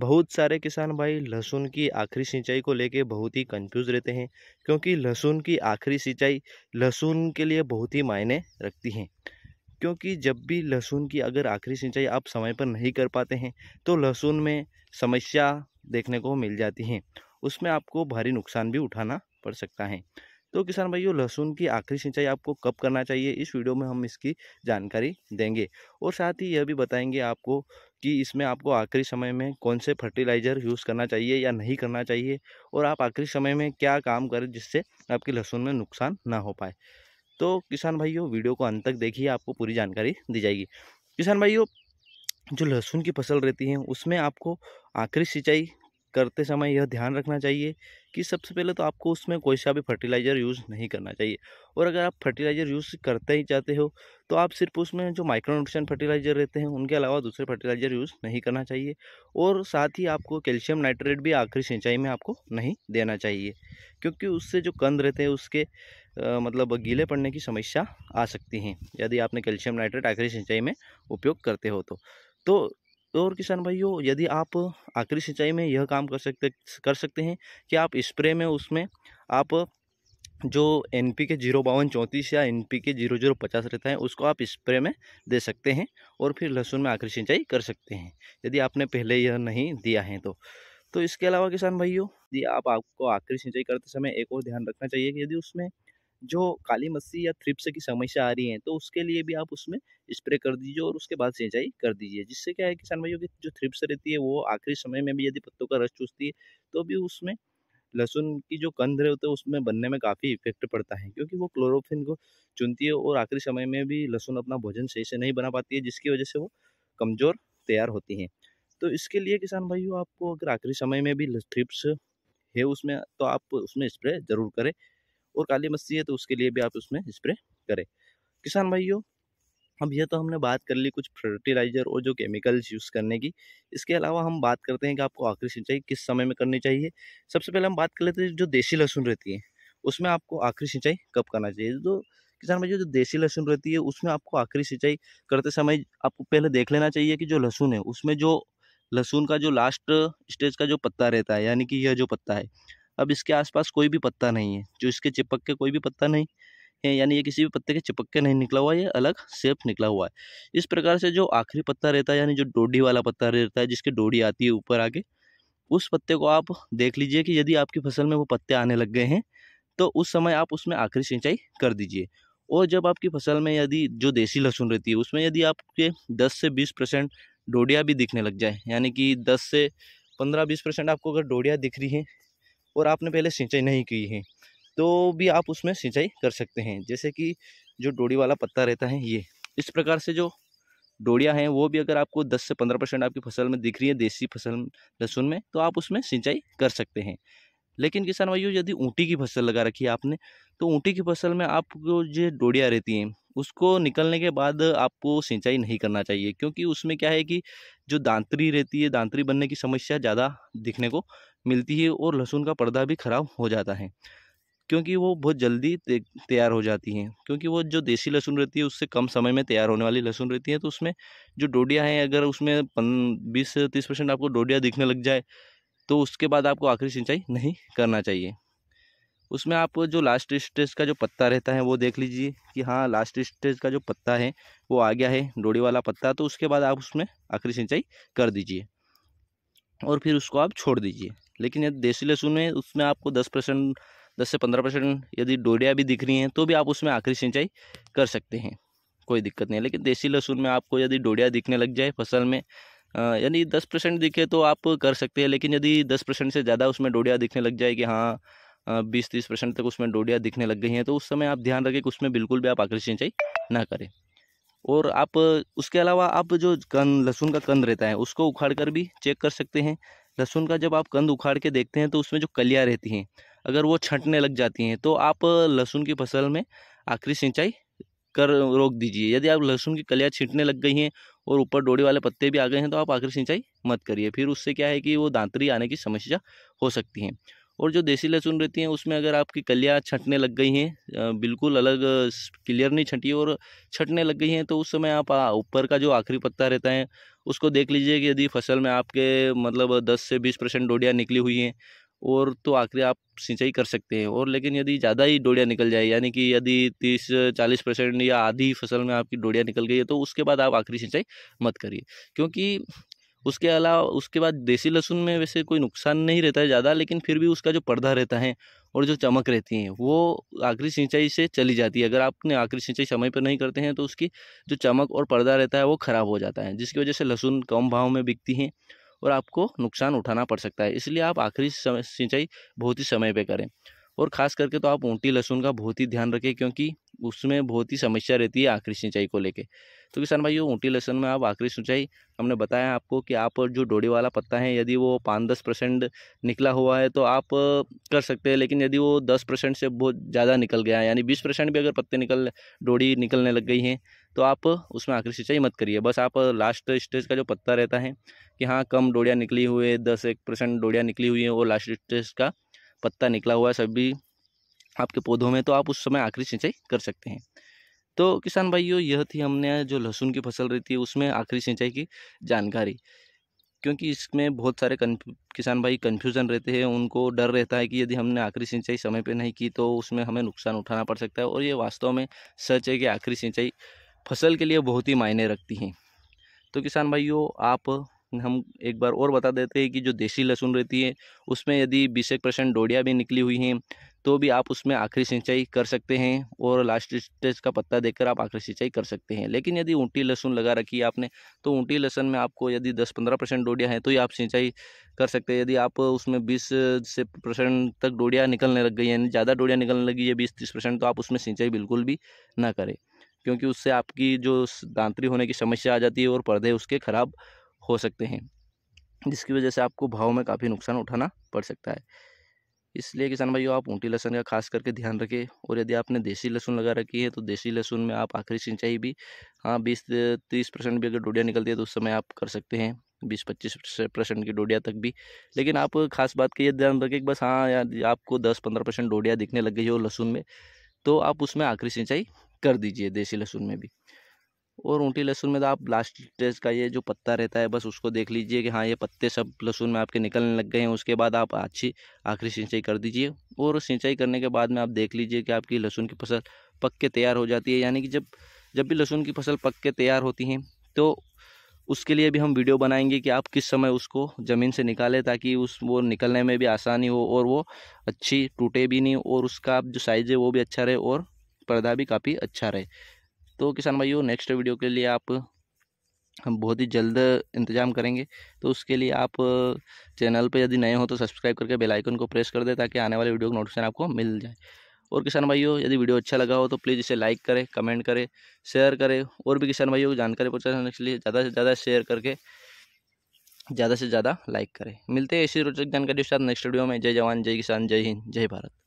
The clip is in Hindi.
बहुत सारे किसान भाई लहसुन की आखिरी सिंचाई को लेके बहुत ही कंफ्यूज रहते हैं क्योंकि लहसुन की आखिरी सिंचाई लहसुन के लिए बहुत ही मायने रखती है क्योंकि जब भी लहसुन की अगर आखिरी सिंचाई आप समय पर नहीं कर पाते हैं तो लहसुन में समस्या देखने को मिल जाती है उसमें आपको भारी नुकसान भी उठाना पड़ सकता है तो किसान भाइयों लहसुन की आखिरी सिंचाई आपको कब करना चाहिए इस वीडियो में हम इसकी जानकारी देंगे और साथ ही यह भी बताएंगे आपको कि इसमें आपको आखिरी समय में कौन से फर्टिलाइज़र यूज़ करना चाहिए या नहीं करना चाहिए और आप आखिरी समय में क्या काम करें जिससे आपकी लहसुन में नुकसान ना हो पाए तो किसान भाइयों वीडियो को अंत तक देखिए आपको पूरी जानकारी दी जाएगी किसान भाइयों जो लहसुन की फसल रहती है उसमें आपको आखिरी सिंचाई करते समय यह ध्यान रखना चाहिए कि सबसे पहले तो आपको उसमें कोई सा भी फर्टिलाइज़र यूज़ नहीं करना चाहिए और अगर आप फर्टिलाइज़र यूज़ करते ही चाहते हो तो आप सिर्फ उसमें जो माइक्रोन्यूट्रिशन फर्टिलाइज़र रहते हैं उनके अलावा दूसरे फर्टिलाइज़र यूज़ नहीं करना चाहिए और साथ ही आपको कैल्शियम नाइट्रेट भी आखिरी सिंचाई में आपको नहीं देना चाहिए क्योंकि उससे जो कंद रहते हैं उसके आ, मतलब गीले पड़ने की समस्या आ सकती हैं यदि आपने कैल्शियम नाइट्रेट आखिरी सिंचाई में उपयोग करते हो तो, तो तो और किसान भाइयों यदि आप आखिरी सिंचाई में यह काम कर सकते कर सकते हैं कि आप स्प्रे में उसमें आप जो एन पी के जीरो बावन चौंतीस या N P K zero zero पचास रहता है उसको आप स्प्रे में दे सकते हैं और फिर लहसुन में आखिरी सिंचाई कर सकते हैं यदि आपने पहले यह नहीं दिया है तो तो इसके अलावा किसान भाइयों यदि आप आपको आखिरी सिंचाई करते समय एक और ध्यान रखना चाहिए कि यदि उसमें जो काली मस्सी या थ्रिप्स की समस्या आ रही है तो उसके लिए भी आप उसमें स्प्रे कर दीजिए और उसके बाद सिंचाई कर दीजिए जिससे क्या है किसान भाइयों की जो थ्रिप्स रहती है वो आखिरी समय में भी यदि पत्तों का रस चूसती है तो भी उसमें लहसुन की जो कंध रहे होते हैं तो उसमें बनने में काफ़ी इफेक्ट पड़ता है क्योंकि वो क्लोरोफिन को चुनती है और आखिरी समय में भी लहसुन अपना भोजन सही से नहीं बना पाती है जिसकी वजह से वो कमज़ोर तैयार होती हैं तो इसके लिए किसान भाइयों आपको अगर आखिरी समय में भी थ्रिप्स है उसमें तो आप उसमें स्प्रे ज़रूर करें और काली मस्ती है तो उसके लिए भी आप उसमें स्प्रे करें किसान भाइयों अब यह तो हमने बात कर ली कुछ फर्टिलाइज़र और जो केमिकल्स यूज़ करने की इसके अलावा हम बात करते हैं कि आपको आखिरी सिंचाई किस समय में करनी चाहिए सबसे पहले हम बात कर लेते हैं जो देसी लहसुन रहती है उसमें आपको आखिरी सिंचाई कब करना चाहिए जो तो किसान भाई जो देसी लहसुन रहती है उसमें आपको आखिरी सिंचाई करते समय आपको पहले देख लेना चाहिए कि जो लहसुन है उसमें जो लहसुन का जो लास्ट स्टेज का जो पत्ता रहता है यानी कि यह जो पत्ता है अब इसके आसपास कोई भी पत्ता नहीं है जो इसके चिपक के कोई भी पत्ता नहीं है यानी ये किसी भी पत्ते के चिपक के नहीं निकला हुआ ये अलग सेप निकला हुआ है इस प्रकार से जो आखिरी पत्ता रहता है यानी जो डोडी वाला पत्ता रहता है जिसकी डोडी आती है ऊपर आके उस पत्ते को आप देख लीजिए कि यदि आपकी फसल में वो पत्ते आने लग गए हैं तो उस समय आप उसमें आखिरी सिंचाई कर दीजिए और जब आपकी फसल में यदि जो देसी लहसुन रहती है उसमें यदि आपके 10 से 20 परसेंट डोडिया भी दिखने लग जाए यानी कि 10 से 15-20 परसेंट आपको अगर डोडिया दिख रही हैं और आपने पहले सिंचाई नहीं की है तो भी आप उसमें सिंचाई कर सकते हैं जैसे कि जो डोड़ी वाला पत्ता रहता है ये इस प्रकार से जो डोड़ियाँ हैं वो भी अगर आपको 10 से 15 परसेंट आपकी फसल में दिख रही है देसी फसल लहसुन में तो आप उसमें सिंचाई कर सकते हैं लेकिन किसान भाइयों यदि ऊँटी की फसल लगा रखी है आपने तो ऊँटी की फसल में आपको जो डोड़ियाँ रहती हैं उसको निकलने के बाद आपको सिंचाई नहीं करना चाहिए क्योंकि उसमें क्या है कि जो दांतरी रहती है दांतरी बनने की समस्या ज़्यादा दिखने को मिलती है और लहसुन का पर्दा भी ख़राब हो जाता है क्योंकि वो बहुत जल्दी तैयार हो जाती हैं क्योंकि वो जो देसी लहसुन रहती है उससे कम समय में तैयार होने वाली लहसुन रहती है तो उसमें जो डोडिया है अगर उसमें पन बीस से तीस परसेंट आपको डोडिया दिखने लग जाए तो उसके बाद आपको आखिरी सिंचाई नहीं करना चाहिए उसमें आप जो लास्ट स्टेज का जो पत्ता रहता है वो देख लीजिए कि हाँ लास्ट स्टेज का जो पत्ता है वो आ गया है डोड़ी वाला पत्ता तो उसके बाद आप उसमें आखिरी सिंचाई कर दीजिए और फिर उसको आप छोड़ दीजिए लेकिन यदि देसी लहसुन है उसमें आपको दस परसेंट दस से पंद्रह परसेंट यदि डोडिया भी दिख रही हैं तो भी आप उसमें आखिरी सिंचाई कर सकते हैं कोई दिक्कत नहीं है लेकिन देसी लहसुन में आपको यदि डोडिया दिखने लग जाए फसल में यानी दस परसेंट दिखे तो आप कर सकते हैं लेकिन यदि दस परसेंट से ज़्यादा उसमें डोडिया दिखने लग जाए कि हाँ बीस तीस परसेंट तक उसमें डोडिया दिखने लग गई हैं तो उस समय आप ध्यान रखें कि उसमें बिल्कुल भी आप आखिरी सिंचाई ना करें और आप उसके अलावा आप जो कन लहसुन का कंद रहता है उसको उखाड़ कर भी चेक कर सकते हैं लहसुन का जब आप कंद उखाड़ के देखते हैं तो उसमें जो कलियाँ रहती हैं अगर वो छंटने लग जाती हैं तो आप लहसुन की फसल में आखिरी सिंचाई कर रोक दीजिए यदि आप लहसुन की कलियाँ छिटने लग गई हैं और ऊपर डोड़ी वाले पत्ते भी आ गए हैं तो आप आखिरी सिंचाई मत करिए फिर उससे क्या है कि वो दांतरी आने की समस्या हो सकती है और जो देसी लहसुन रहती हैं उसमें अगर आपकी कलियाँ छटने लग गई हैं बिल्कुल अलग क्लियर नहीं छटी और छटने लग गई हैं तो उस समय आप ऊपर का जो आखिरी पत्ता रहता है उसको देख लीजिए कि यदि फसल में आपके मतलब दस से बीस परसेंट डोडियाँ निकली हुई हैं और तो आखिरी आप सिंचाई कर सकते हैं और लेकिन यदि ज़्यादा ही डोडिया निकल जाए यानी कि यदि तीस चालीस परसेंट या आधी फसल में आपकी डोडियाँ निकल गई है तो उसके बाद आप आखिरी सिंचाई मत करिए क्योंकि उसके अलावा उसके बाद देसी लहसुन में वैसे कोई नुकसान नहीं रहता है ज़्यादा लेकिन फिर भी उसका जो पर्दा रहता है और जो चमक रहती है वो आखिरी सिंचाई से चली जाती है अगर आपने आखिरी सिंचाई समय पर नहीं करते हैं तो उसकी जो चमक और पर्दा रहता है वो ख़राब हो जाता है जिसकी वजह से लहसुन कम भाव में बिकती हैं और आपको नुकसान उठाना पड़ सकता है इसलिए आप आखिरी सिंचाई बहुत ही समय पर करें और ख़ास करके तो आप ऊँटी लहसुन का बहुत ही ध्यान रखें क्योंकि उसमें बहुत ही समस्या रहती है आखिरी सिंचाई को लेकर तो किसान भाइयों ऊँटी लहसुन में आप आखिरी सिंचाई हमने बताया आपको कि आप जो डोडी वाला पत्ता है यदि वो पाँच दस परसेंट निकला हुआ है तो आप कर सकते हैं लेकिन यदि वो दस परसेंट से बहुत ज़्यादा निकल गया है यानी बीस परसेंट भी अगर पत्ते निकल डोडी निकलने लग गई हैं तो आप उसमें आखिरी सिंचाई मत करिए बस आप लास्ट स्टेज का जो पत्ता रहता है कि हाँ कम डोडियाँ निकली हुई है दस एक परसेंट डोडियाँ निकली हुई हैं वो लास्ट स्टेज का पत्ता निकला हुआ है सभी आपके पौधों में तो आप उस समय आखिरी सिंचाई कर सकते हैं तो किसान भाइयों यह थी हमने जो लहसुन की फसल रहती है उसमें आखिरी सिंचाई की जानकारी क्योंकि इसमें बहुत सारे किसान भाई कन्फ्यूज़न रहते हैं उनको डर रहता है कि यदि हमने आखिरी सिंचाई समय पर नहीं की तो उसमें हमें नुकसान उठाना पड़ सकता है और ये वास्तव में सच है कि आखिरी सिंचाई फसल के लिए बहुत ही मायने रखती हैं तो किसान भाइयों आप हम एक बार और बता देते हैं कि जो देसी लहसुन रहती है उसमें यदि बीस एक परसेंट डोडिया भी निकली हुई हैं तो भी आप उसमें आखिरी सिंचाई कर सकते हैं और लास्ट स्टेज का पत्ता देकर आप आखिरी सिंचाई कर सकते हैं लेकिन यदि ऊँटी लहसुन लगा रखी है आपने तो ऊँटी लहसुन में आपको यदि दस पंद्रह परसेंट डोडिया है तो ही आप सिंचाई कर सकते हैं यदि आप उसमें बीस से परसेंट तक डोडिया निकलने लग गई है ज़्यादा डोडिया निकलने लगी है बीस तीस परसेंट तो आप उसमें सिंचाई बिल्कुल भी ना करें क्योंकि उससे आपकी जो दांतरी होने की समस्या आ जाती है और पर्दे उसके ख़राब हो सकते हैं जिसकी वजह से आपको भाव में काफ़ी नुकसान उठाना पड़ सकता है इसलिए किसान भाइयों आप ऊँटी लहसुन का खास करके ध्यान रखें और यदि आपने देसी लहसुन लगा रखी है तो देसी लहसुन में आप आखिरी सिंचाई भी हाँ बीस तीस परसेंट भी अगर डोडिया निकलती है तो उस समय आप कर सकते हैं बीस पच्चीस परसेंट की डोडिया तक भी लेकिन आप खास बात का ये ध्यान रखें कि बस हाँ यार आपको दस पंद्रह परसेंट डोडिया दिखने लग गई हो लहसुन में तो आप उसमें आखिरी सिंचाई कर दीजिए देसी लहसुन में भी और ऊँटी लहसुन में तो आप लास्ट स्टेज का ये जो पत्ता रहता है बस उसको देख लीजिए कि हाँ ये पत्ते सब लहसुन में आपके निकलने लग गए हैं उसके बाद आप अच्छी आखिरी सिंचाई कर दीजिए और सिंचाई करने के बाद में आप देख लीजिए कि आपकी लहसुन की फसल पक के तैयार हो जाती है यानी कि जब जब भी लहसुन की फसल पक के तैयार होती हैं तो उसके लिए भी हम वीडियो बनाएंगे कि आप किस समय उसको ज़मीन से निकालें ताकि उस वो निकलने में भी आसानी हो और वो अच्छी टूटे भी नहीं और उसका जो साइज़ है वो भी अच्छा रहे और पर्दा भी काफ़ी अच्छा रहे तो किसान भाइयों नेक्स्ट वीडियो के लिए आप हम बहुत ही जल्द इंतजाम करेंगे तो उसके लिए आप चैनल पे यदि नए हो तो सब्सक्राइब करके बेल आइकन को प्रेस कर दें ताकि आने वाले वीडियो का नोटिफिकेशन आपको मिल जाए और किसान भाइयों यदि वीडियो अच्छा लगा हो तो प्लीज़ इसे लाइक करें कमेंट करें शेयर करें और भी किसान भाइयों को जानकारी पहुँचाने के लिए ज़्यादा से ज़्यादा शेयर करके ज़्यादा से ज़्यादा लाइक करें मिलते हैं इसी रोचक जानकारी के साथ नेक्स्ट वीडियो में जय जवान जय किसान जय हिंद जय भारत